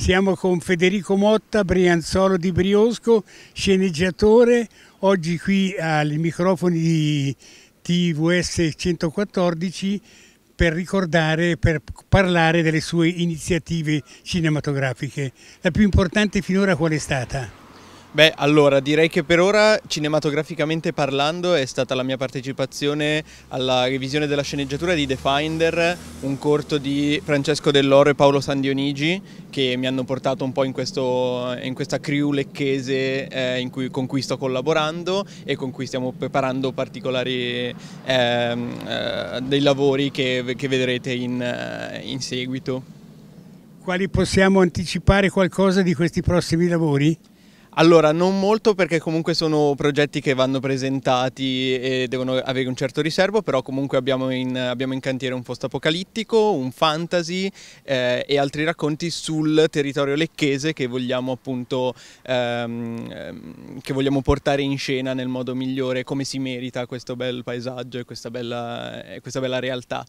Siamo con Federico Motta, Brianzolo di Briosco, sceneggiatore, oggi qui ai microfoni di TVS 114 per ricordare, per parlare delle sue iniziative cinematografiche. La più importante finora qual è stata? Beh, allora direi che per ora, cinematograficamente parlando, è stata la mia partecipazione alla revisione della sceneggiatura di The Finder, un corto di Francesco Dell'Oro e Paolo Sandionigi, che mi hanno portato un po' in, questo, in questa crew lecchese eh, cui, con cui sto collaborando e con cui stiamo preparando particolari eh, eh, dei lavori che, che vedrete in, eh, in seguito. Quali possiamo anticipare qualcosa di questi prossimi lavori? Allora, non molto perché comunque sono progetti che vanno presentati e devono avere un certo riservo, però comunque abbiamo in, abbiamo in cantiere un post-apocalittico, un fantasy eh, e altri racconti sul territorio lecchese che vogliamo appunto ehm, ehm che vogliamo portare in scena nel modo migliore, come si merita questo bel paesaggio e questa bella, questa bella realtà.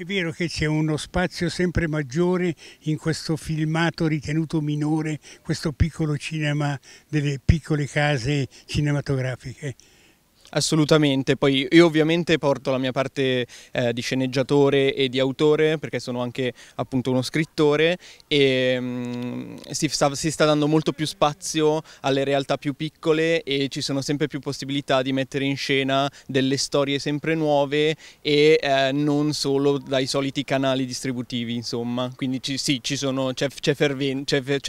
È vero che c'è uno spazio sempre maggiore in questo filmato ritenuto minore, questo piccolo cinema delle piccole case cinematografiche. Assolutamente, poi io ovviamente porto la mia parte eh, di sceneggiatore e di autore perché sono anche appunto uno scrittore e mh, mm, si, sta, si, sta, dando molto più spazio alle realtà più piccole e ci sono sempre più possibilità di mettere in scena delle storie sempre nuove e eh, non solo dai soliti canali distributivi insomma, quindi ci, sì c'è,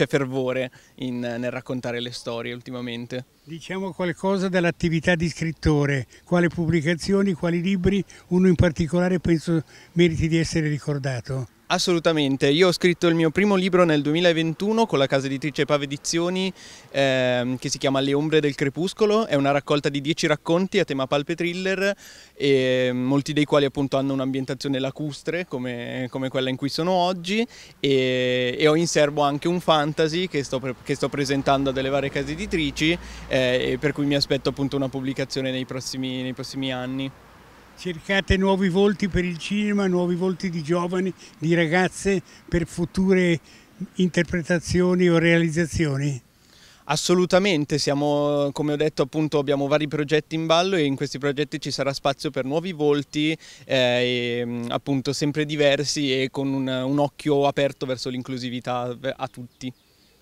fervore in, nel raccontare le storie ultimamente. Diciamo qualcosa dell'attività di scrittore autore, quali pubblicazioni, quali libri, uno in particolare penso meriti di essere ricordato. Assolutamente, io ho scritto il mio primo libro nel 2021 con la casa editrice Pave Edizioni ehm, che si chiama Le ombre del crepuscolo, è una raccolta di dieci racconti a tema palpe thriller e molti dei quali appunto hanno un'ambientazione lacustre come, come, quella in cui sono oggi e, e, ho in serbo anche un fantasy che sto, pre che sto presentando a delle varie case editrici eh, per cui mi aspetto appunto una pubblicazione nei prossimi, nei prossimi anni cercate nuovi volti per il cinema, nuovi volti di giovani, di ragazze per future interpretazioni o realizzazioni? Assolutamente, siamo, come ho detto appunto abbiamo vari progetti in ballo e in questi progetti ci sarà spazio per nuovi volti eh, e, mm, appunto sempre diversi e con un, un occhio aperto verso l'inclusività a tutti.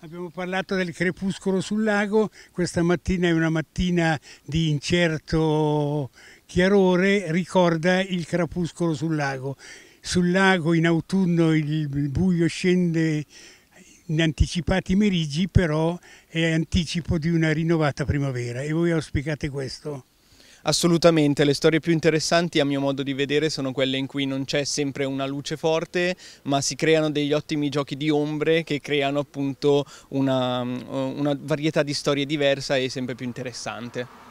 Abbiamo parlato del crepuscolo sul lago, questa mattina è una mattina di incerto chiarore, ricorda il crepuscolo sul lago. Sul lago in autunno il buio scende in anticipati merigi, però è anticipo di una rinnovata primavera e voi auspicate questo? Assolutamente, le storie più interessanti a mio modo di vedere sono quelle in cui non c'è sempre una luce forte, ma si creano degli ottimi giochi di ombre che creano appunto una, una varietà di storie diversa e sempre più interessante.